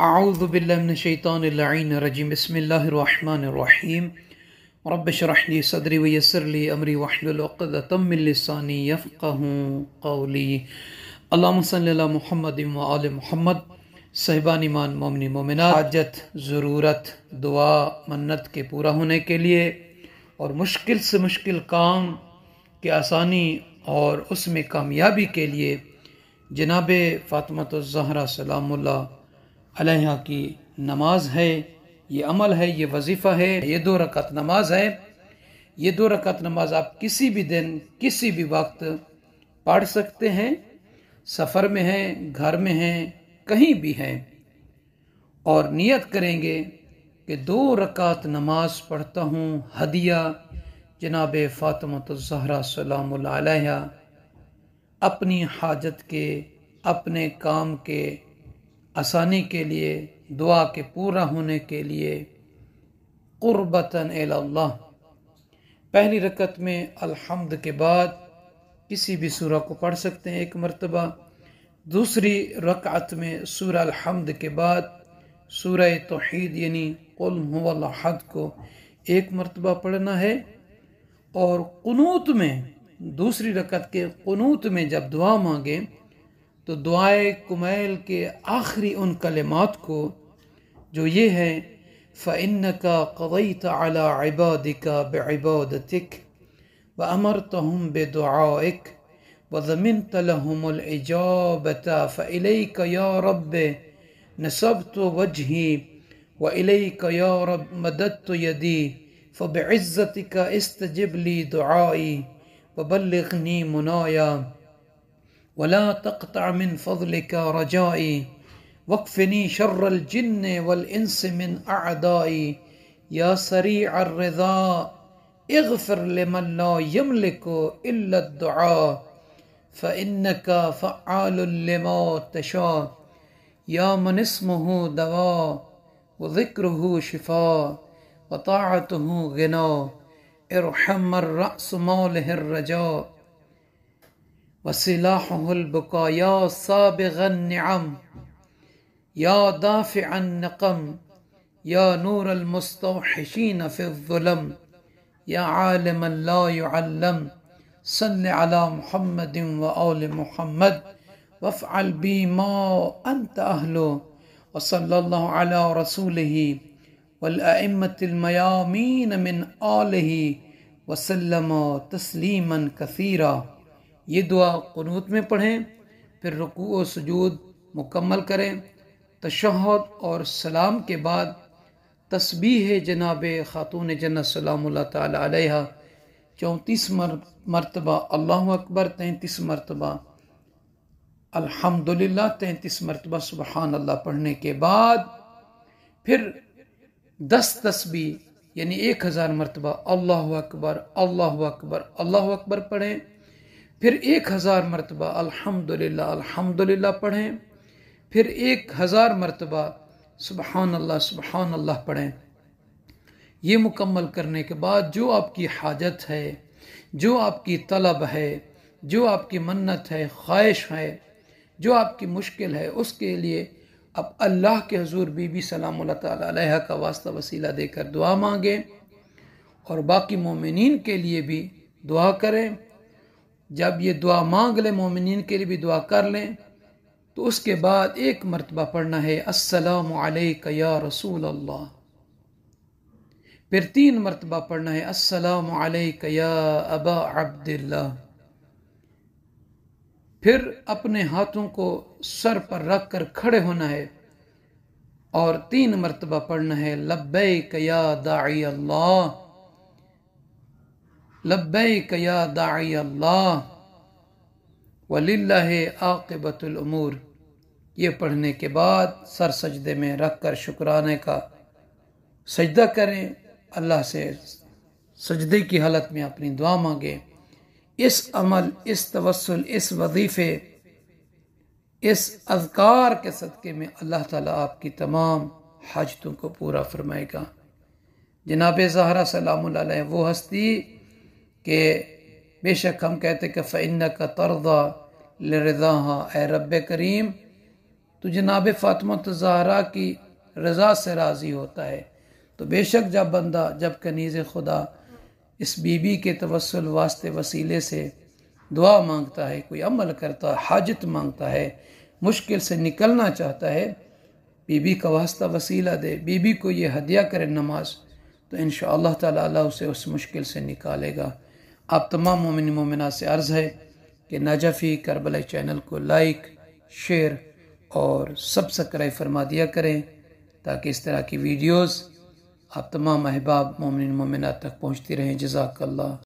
اعوذ باللہ من الشیطان اللعین الرجیم بسم اللہ الرحمن الرحیم رب شرح لی صدری لی امری وحل الوقت تم من لسانی یفقہ قولی اللہم صلی اللہ محمد و آل محمد صحبان ایمان مومن مومنات حاجت ضرورت دعا منت کے پورا ہونے کے لیے اور مشکل سے مشکل کام کے آسانی اور اس میں کامیابی کے لیے جناب فاطمت الزہرہ سلام اللہ علیہ کی نماز ہے یہ عمل ہے یہ وظیفہ ہے یہ دو رکعت نماز ہے یہ دو رکعت نماز آپ کسی بھی دن کسی بھی وقت پڑھ سکتے ہیں سفر میں ہیں گھر میں ہیں کہیں بھی ہیں اور نیت کریں گے کہ دو رکعت نماز پڑھتا ہوں ہدیہ جناب فاطمۃ اللہ علیہ اپنی حاجت کے اپنے کام کے آسانی کے لیے دعا کے پورا ہونے کے لیے قربتاً اللہ پہلی رکت میں الحمد کے بعد کسی بھی سورہ کو پڑھ سکتے ہیں ایک مرتبہ دوسری رکعت میں سورہ الحمد کے بعد سورہ توحید یعنی قل هو الحد کو ایک مرتبہ پڑھنا ہے اور قنوت میں دوسری رکعت کے قنوت میں جب دعا مانگیں تو دعائے کمیل کے آخری ان کلمات کو جو یہ ہے فعن کا عَلَىٰ عِبَادِكَ بِعِبَادَتِكَ وَأَمَرْتَهُمْ بِدُعَائِكَ وَذَمِنْتَ و امر تہم بے رَبِّ و وَجْهِ تلحم يَا فعلِ مَدَدْتُ نصب تو اسْتَجِبْ و علیہ وَبَلِّغْنِي تو یدی کا منایا ولا تقطع من فضلك رجائي وقفني شر الجن والانس من اعدائي يا سريع الرضا اغفر لمن لا يملك الا الدعاء فانك فعال لما تشاء يا من اسمه دواء وذكره شفاء وطاعته غناء ارحم الرأس ماله الرجاء وسلاحه يا صابغ النعم يا دافع النقم يا نور المستوحشين في الظلم يا عالما لا يعلم صل على محمد وآل محمد وافعل بي ما أنت أهله وصلى الله على رسوله والأئمة الميامين من آله وسلم تسليما كثيرا یہ دعا قنوت میں پڑھیں پھر رکوع و سجود مکمل کریں تشہد اور سلام کے بعد تسبیح جناب خاتون جنہ سلام اللہ تعالی علیہ چونتیس مرتبہ اللہ اکبر تینتیس مرتبہ الحمد للہ تینتیس مرتبہ سبحان اللہ پڑھنے کے بعد پھر دس تسبیح یعنی ایک ہزار مرتبہ اللہ اکبر اللہ اکبر اللہ اکبر پڑھیں پھر ایک ہزار مرتبہ الحمد للہ الحمد للہ پڑھیں پھر ایک ہزار مرتبہ سبحان اللہ سبحان اللہ پڑھیں یہ مکمل کرنے کے بعد جو آپ کی حاجت ہے جو آپ کی طلب ہے جو آپ کی منت ہے خواہش ہے جو آپ کی مشکل ہے اس کے لیے اب اللہ کے حضور بی بی سلام اللہ تعالیٰ علیہ کا واسطہ وسیلہ دے کر دعا مانگیں اور باقی مومنین کے لیے بھی دعا کریں جب یہ دعا مانگ لیں مومنین کے لیے بھی دعا کر لیں تو اس کے بعد ایک مرتبہ پڑھنا ہے السلام علیکہ یا رسول اللہ پھر تین مرتبہ پڑھنا ہے السلام علیکہ یا ابا عبداللہ پھر اپنے ہاتھوں کو سر پر رکھ کر کھڑے ہونا ہے اور تین مرتبہ پڑھنا ہے لبیک یا دعی اللہ لبیک یا داعی اللہ وللہ عاقبت الامور یہ پڑھنے کے بعد سر سجدے میں رکھ کر شکرانے کا سجدہ کریں اللہ سے سجدے کی حالت میں اپنی دعا مانگیں اس عمل اس توسل اس وظیفے اس اذکار کے صدقے میں اللہ تعالیٰ آپ کی تمام حاجتوں کو پورا فرمائے گا جناب زہرہ سلام اللہ علیہ وہ ہستی کہ بے شک ہم کہتے کہ فعن کا طرزہ لرضا اے رب کریم تو جناب فاطمہ و تزہرا کی رضا سے راضی ہوتا ہے تو بے شک جب بندہ جب کنیز خدا اس بی بی کے توسل واسطے وسیلے سے دعا مانگتا ہے کوئی عمل کرتا ہے حاجت مانگتا ہے مشکل سے نکلنا چاہتا ہے بی بی کا واسطہ وسیلہ دے بی بی کو یہ ہدیہ کرے نماز تو انشاءاللہ تعالی اللہ تعالیٰ اسے اس مشکل سے نکالے گا آپ تمام مومن مومنہ سے عرض ہے کہ نا کربلہ کربلا چینل کو لائک شیئر اور سبسکرائب فرما دیا کریں تاکہ اس طرح کی ویڈیوز آپ تمام احباب مومن مومنہ تک پہنچتی رہیں جزاک اللہ